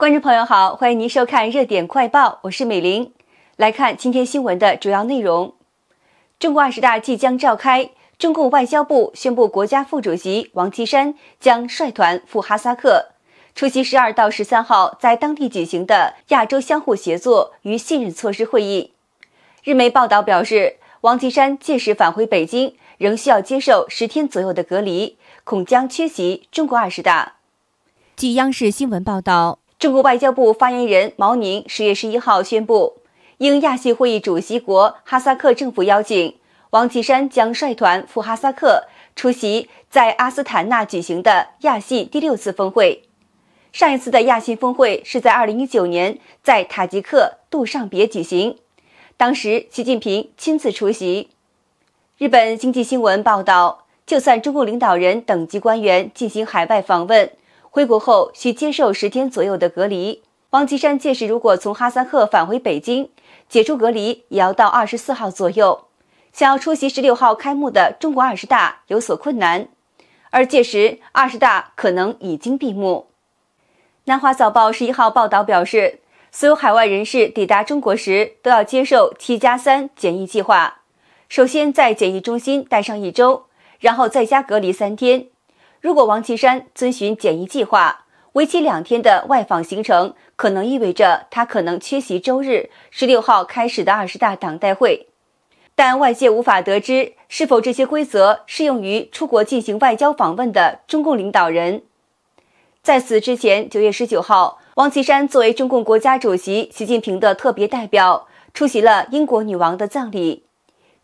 观众朋友好，欢迎您收看《热点快报》，我是美玲。来看今天新闻的主要内容：中共二十大即将召开，中共外交部宣布，国家副主席王岐山将率团赴哈萨克，出席十二到十三号在当地举行的亚洲相互协作与信任措施会议。日媒报道表示，王岐山届时返回北京，仍需要接受十天左右的隔离，恐将缺席中国二十大。据央视新闻报道。中国外交部发言人毛宁十月十一号宣布，应亚细会议主席国哈萨克政府邀请，王岐山将率团赴哈萨克出席在阿斯塔纳举行的亚细第六次峰会。上一次的亚细峰会是在二零一九年在塔吉克杜尚别举行，当时习近平亲自出席。日本经济新闻报道，就算中共领导人等级官员进行海外访问。回国后需接受十天左右的隔离。王岐山届时如果从哈萨克返回北京，解除隔离也要到二十四号左右，想要出席十六号开幕的中国二十大有所困难，而届时二十大可能已经闭幕。南华早报十一号报道表示，所有海外人士抵达中国时都要接受七加三检疫计划，首先在检疫中心待上一周，然后在家隔离三天。如果王岐山遵循检疫计划，为期两天的外访行程可能意味着他可能缺席周日十六号开始的二十大党代会。但外界无法得知是否这些规则适用于出国进行外交访问的中共领导人。在此之前，九月十九号，王岐山作为中共国家主席习近平的特别代表，出席了英国女王的葬礼。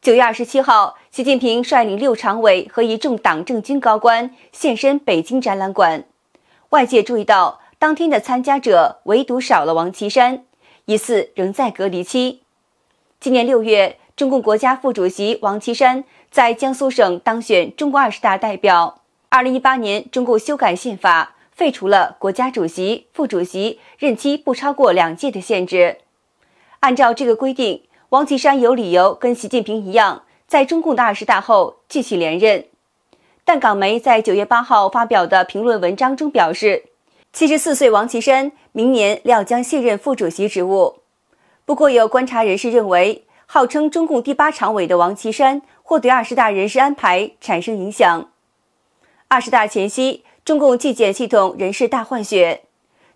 九月二十七号，习近平率领六常委和一众党政军高官现身北京展览馆。外界注意到，当天的参加者唯独少了王岐山，疑似仍在隔离期。今年六月，中共国家副主席王岐山在江苏省当选中国二十大代表。二零一八年，中共修改宪法，废除了国家主席、副主席任期不超过两届的限制。按照这个规定。王岐山有理由跟习近平一样，在中共的二十大后继续连任。但港媒在九月八号发表的评论文章中表示，七十四岁王岐山明年料将卸任副主席职务。不过，有观察人士认为，号称中共第八常委的王岐山或对二十大人事安排产生影响。二十大前夕，中共纪检系统人事大换血，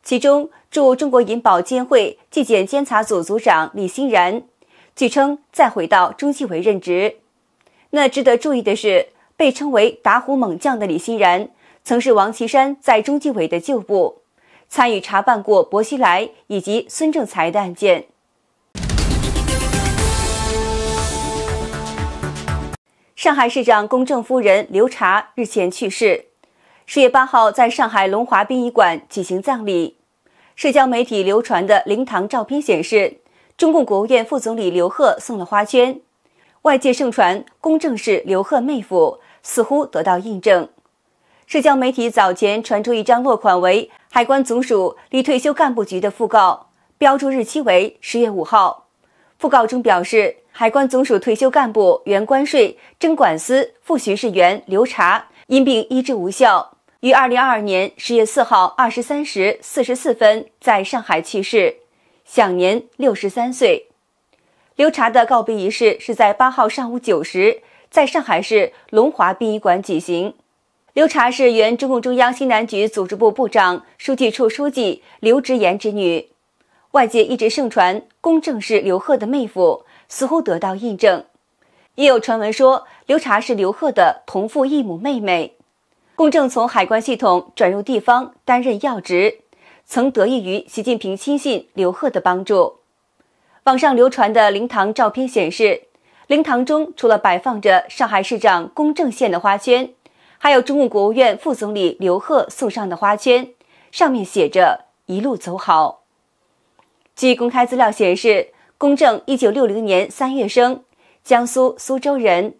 其中，驻中国银保监会纪检监察组组长李欣然。据称，再回到中纪委任职。那值得注意的是，被称为“打虎猛将”的李欣然，曾是王岐山在中纪委的旧部，参与查办过薄熙来以及孙政才的案件。上海市长龚正夫人刘茶日前去世，十月八号在上海龙华殡仪馆举行葬礼。社交媒体流传的灵堂照片显示。中共国务院副总理刘鹤送了花圈，外界盛传公正是刘鹤妹夫，似乎得到印证。社交媒体早前传出一张落款为海关总署离退休干部局的讣告，标注日期为十月五号。讣告中表示，海关总署退休干部、原关税征管司副巡视员刘查因病医治无效，于二零二二年十月四号二十三时四十四分在上海去世。享年六十三岁。刘茶的告别仪式是在八号上午九时，在上海市龙华殡仪馆举行。刘茶是原中共中央西南局组织部部长、书记处书记刘直言之女。外界一直盛传公正是刘贺的妹夫，似乎得到印证。也有传闻说刘茶是刘贺的同父异母妹妹。公正从海关系统转入地方担任要职。曾得益于习近平亲信刘贺的帮助。网上流传的灵堂照片显示，灵堂中除了摆放着上海市长龚正宪的花圈，还有中共国务院副总理刘贺送上的花圈，上面写着“一路走好”。据公开资料显示，龚正一九六零年三月生，江苏苏州人，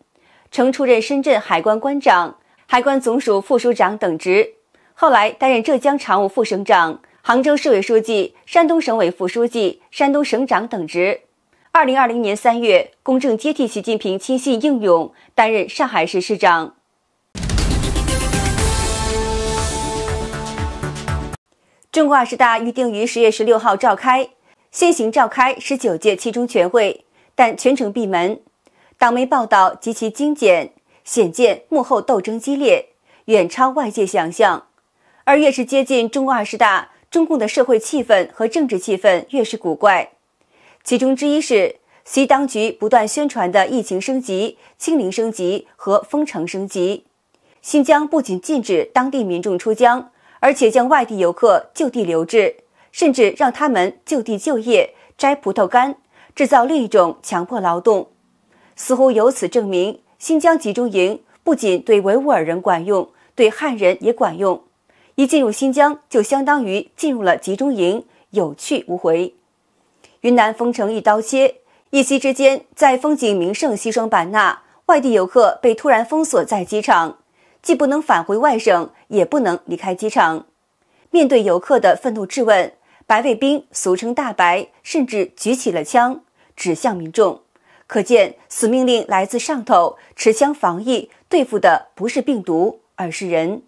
曾出任深圳海关关长、海关总署副署长等职，后来担任浙江常务副省长。杭州市委书记、山东省委副书记、山东省长等职。二零二零年三月，公正接替习近平亲信应勇担任上海市市长。中国二十大预定于十月十六号召开，现行召开十九届七中全会，但全程闭门。党媒报道极其精简，显见幕后斗争激烈，远超外界想象。而越是接近中国二十大，中共的社会气氛和政治气氛越是古怪，其中之一是西当局不断宣传的疫情升级、清零升级和封城升级。新疆不仅禁止当地民众出疆，而且将外地游客就地留置，甚至让他们就地就业摘葡萄干，制造另一种强迫劳动。似乎由此证明，新疆集中营不仅对维吾尔人管用，对汉人也管用。一进入新疆，就相当于进入了集中营，有去无回。云南封城一刀切，一夕之间，在风景名胜西双版纳，外地游客被突然封锁在机场，既不能返回外省，也不能离开机场。面对游客的愤怒质问，白卫兵（俗称大白）甚至举起了枪，指向民众。可见，此命令来自上头，持枪防疫对付的不是病毒，而是人。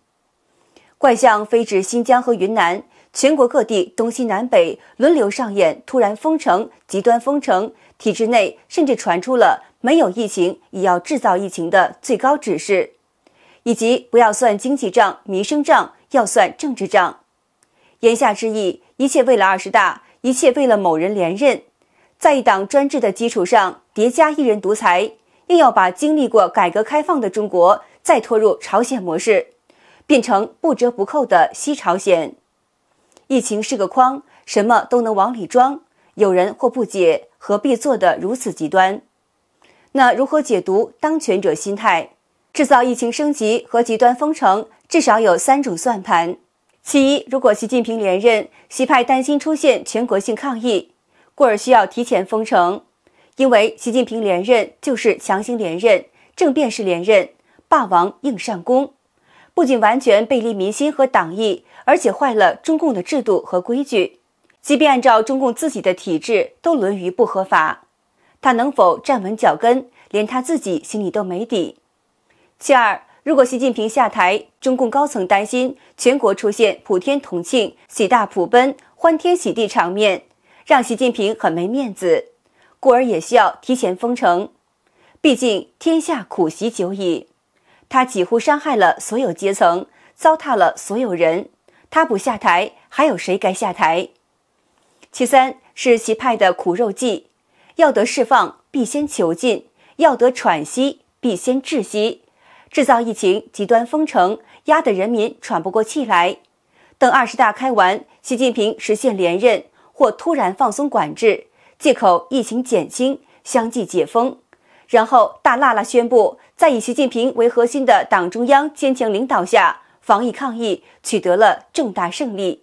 怪象飞至新疆和云南，全国各地东西南北轮流上演突然封城、极端封城，体制内甚至传出了没有疫情也要制造疫情的最高指示，以及不要算经济账、民生账，要算政治账。言下之意，一切为了二十大，一切为了某人连任，在一党专制的基础上叠加一人独裁，硬要把经历过改革开放的中国再拖入朝鲜模式。变成不折不扣的西朝鲜，疫情是个筐，什么都能往里装。有人或不解，何必做得如此极端？那如何解读当权者心态？制造疫情升级和极端封城，至少有三种算盘。其一，如果习近平连任，习派担心出现全国性抗议，故而需要提前封城。因为习近平连任就是强行连任，政变式连任，霸王硬上弓。不仅完全背离民心和党意，而且坏了中共的制度和规矩。即便按照中共自己的体制，都沦于不合法。他能否站稳脚跟，连他自己心里都没底。其二，如果习近平下台，中共高层担心全国出现普天同庆、喜大普奔、欢天喜地场面，让习近平很没面子，故而也需要提前封城。毕竟天下苦习久矣。他几乎伤害了所有阶层，糟蹋了所有人。他不下台，还有谁该下台？其三是习派的苦肉计：要得释放，必先囚禁；要得喘息，必先窒息。制造疫情，极端封城，压得人民喘不过气来。等二十大开完，习近平实现连任，或突然放松管制，借口疫情减轻，相继解封，然后大喇喇宣布。在以习近平为核心的党中央坚强领导下，防疫抗疫取得了重大胜利，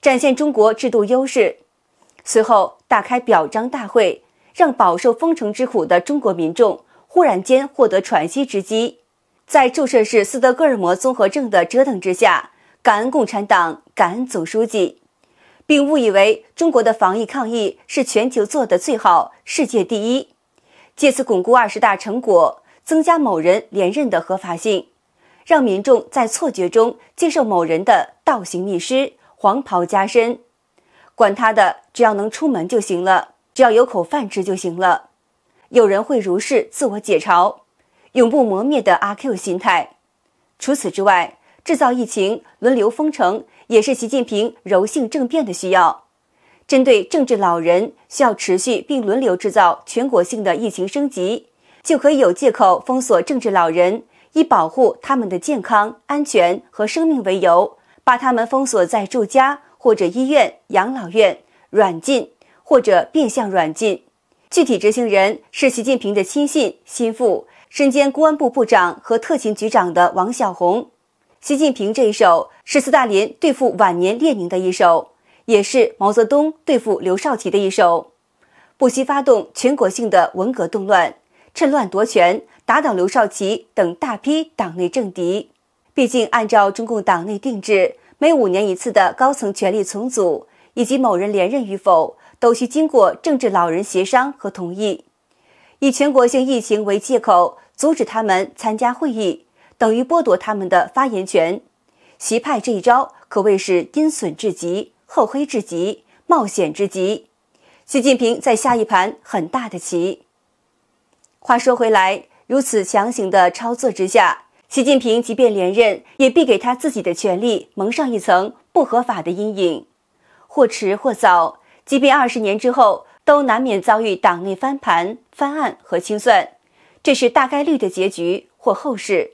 展现中国制度优势。随后，大开表彰大会，让饱受封城之苦的中国民众忽然间获得喘息之机。在注射式斯德哥尔摩综合症的折腾之下，感恩共产党，感恩总书记，并误以为中国的防疫抗疫是全球做的最好，世界第一，借此巩固二十大成果。增加某人连任的合法性，让民众在错觉中接受某人的倒行逆施、黄袍加身。管他的，只要能出门就行了，只要有口饭吃就行了。有人会如是自我解嘲，永不磨灭的阿 Q 心态。除此之外，制造疫情、轮流封城也是习近平柔性政变的需要。针对政治老人，需要持续并轮流制造全国性的疫情升级。就可以有借口封锁政治老人，以保护他们的健康、安全和生命为由，把他们封锁在住家或者医院、养老院、软禁或者变相软禁。具体执行人是习近平的亲信、心腹，身兼公安部部长和特勤局长的王小红。习近平这一手是斯大林对付晚年列宁的一手，也是毛泽东对付刘少奇的一手，不惜发动全国性的文革动乱。趁乱夺权，打倒刘少奇等大批党内政敌。毕竟，按照中共党内定制，每五年一次的高层权力重组，以及某人连任与否，都需经过政治老人协商和同意。以全国性疫情为借口阻止他们参加会议，等于剥夺他们的发言权。习派这一招可谓是阴损至极、厚黑至极、冒险至极。习近平在下一盘很大的棋。话说回来，如此强行的操作之下，习近平即便连任，也必给他自己的权力蒙上一层不合法的阴影。或迟或早，即便二十年之后，都难免遭遇党内翻盘、翻案和清算，这是大概率的结局或后事。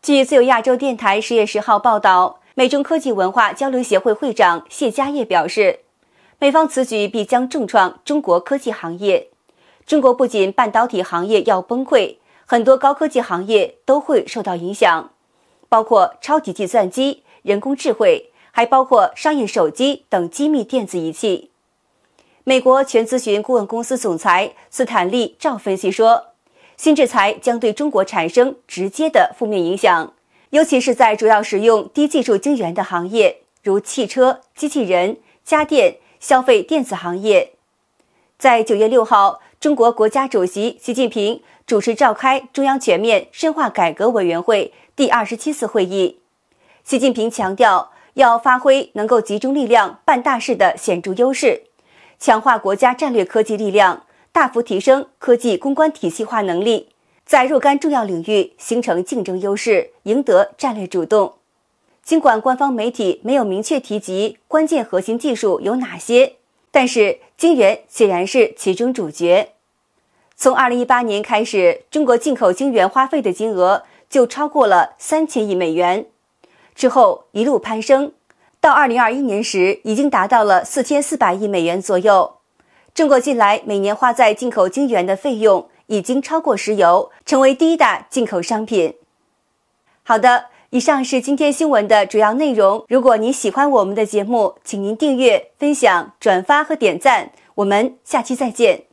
据自由亚洲电台十月十号报道，美中科技文化交流协会会长谢家业表示。美方此举必将重创中国科技行业。中国不仅半导体行业要崩溃，很多高科技行业都会受到影响，包括超级计算机、人工智能，还包括商业手机等机密电子仪器。美国全咨询顾问公司总裁斯坦利·赵分析说：“新制裁将对中国产生直接的负面影响，尤其是在主要使用低技术晶圆的行业，如汽车、机器人、家电。”消费电子行业，在九月六号，中国国家主席习近平主持召开中央全面深化改革委员会第二十七次会议。习近平强调，要发挥能够集中力量办大事的显著优势，强化国家战略科技力量，大幅提升科技攻关体系化能力，在若干重要领域形成竞争优势，赢得战略主动。尽管官方媒体没有明确提及关键核心技术有哪些，但是晶圆显然是其中主角。从二零一八年开始，中国进口晶圆花费的金额就超过了三千亿美元，之后一路攀升，到二零二一年时已经达到了四千四百亿美元左右。中国近来每年花在进口晶圆的费用已经超过石油，成为第一大进口商品。好的。以上是今天新闻的主要内容。如果您喜欢我们的节目，请您订阅、分享、转发和点赞。我们下期再见。